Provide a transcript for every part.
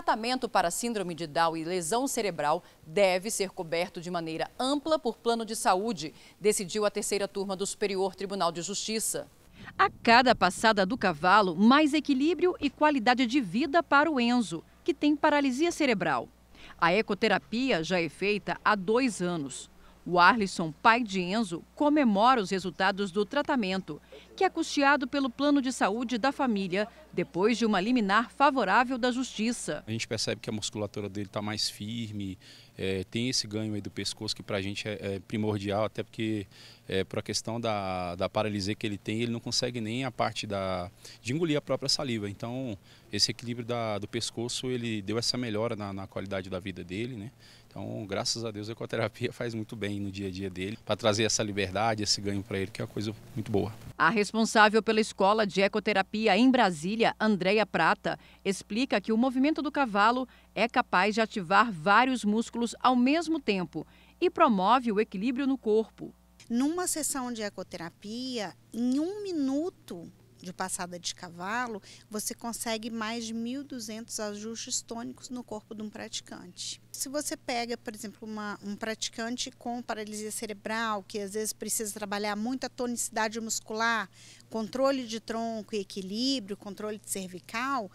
tratamento para síndrome de Down e lesão cerebral deve ser coberto de maneira ampla por plano de saúde, decidiu a terceira turma do Superior Tribunal de Justiça. A cada passada do cavalo, mais equilíbrio e qualidade de vida para o Enzo, que tem paralisia cerebral. A ecoterapia já é feita há dois anos. O Arlisson, pai de Enzo, comemora os resultados do tratamento, que é custeado pelo plano de saúde da família, depois de uma liminar favorável da justiça. A gente percebe que a musculatura dele está mais firme, é, tem esse ganho aí do pescoço que para a gente é, é primordial, até porque é, por a questão da, da paralisia que ele tem, ele não consegue nem a parte da, de engolir a própria saliva. Então, esse equilíbrio da, do pescoço, ele deu essa melhora na, na qualidade da vida dele, né? Então, graças a Deus, a ecoterapia faz muito bem no dia a dia dele, para trazer essa liberdade, esse ganho para ele, que é uma coisa muito boa. A responsável pela escola de ecoterapia em Brasília, Andréia Prata, explica que o movimento do cavalo é capaz de ativar vários músculos ao mesmo tempo e promove o equilíbrio no corpo. Numa sessão de ecoterapia, em um minuto de passada de cavalo, você consegue mais de 1.200 ajustes tônicos no corpo de um praticante se você pega, por exemplo, uma, um praticante com paralisia cerebral, que às vezes precisa trabalhar muita tonicidade muscular, controle de tronco e equilíbrio, controle de cervical,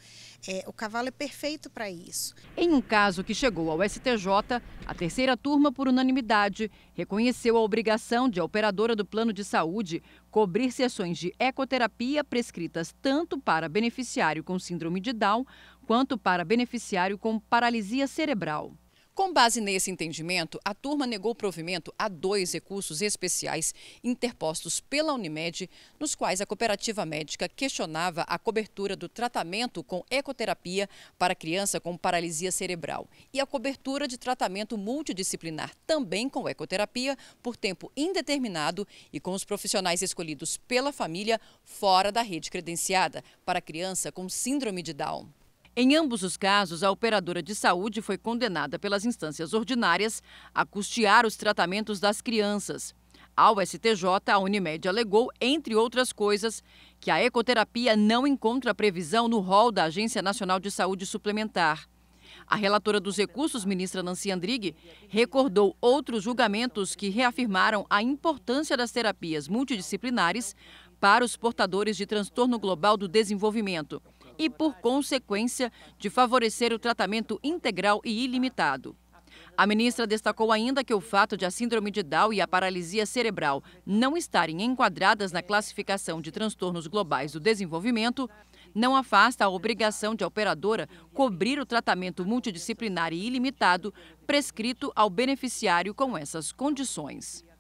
é, o cavalo é perfeito para isso. Em um caso que chegou ao STJ, a terceira turma, por unanimidade, reconheceu a obrigação de a operadora do plano de saúde cobrir sessões de ecoterapia prescritas tanto para beneficiário com síndrome de Down quanto para beneficiário com paralisia cerebral. Com base nesse entendimento, a turma negou provimento a dois recursos especiais interpostos pela Unimed, nos quais a cooperativa médica questionava a cobertura do tratamento com ecoterapia para criança com paralisia cerebral e a cobertura de tratamento multidisciplinar também com ecoterapia por tempo indeterminado e com os profissionais escolhidos pela família fora da rede credenciada para criança com síndrome de Down. Em ambos os casos, a operadora de saúde foi condenada pelas instâncias ordinárias a custear os tratamentos das crianças. Ao STJ, a Unimed alegou, entre outras coisas, que a ecoterapia não encontra previsão no rol da Agência Nacional de Saúde Suplementar. A relatora dos recursos, ministra Nancy Andrighi, recordou outros julgamentos que reafirmaram a importância das terapias multidisciplinares para os portadores de transtorno global do desenvolvimento, e, por consequência, de favorecer o tratamento integral e ilimitado. A ministra destacou ainda que o fato de a síndrome de Down e a paralisia cerebral não estarem enquadradas na classificação de transtornos globais do desenvolvimento não afasta a obrigação de a operadora cobrir o tratamento multidisciplinar e ilimitado prescrito ao beneficiário com essas condições.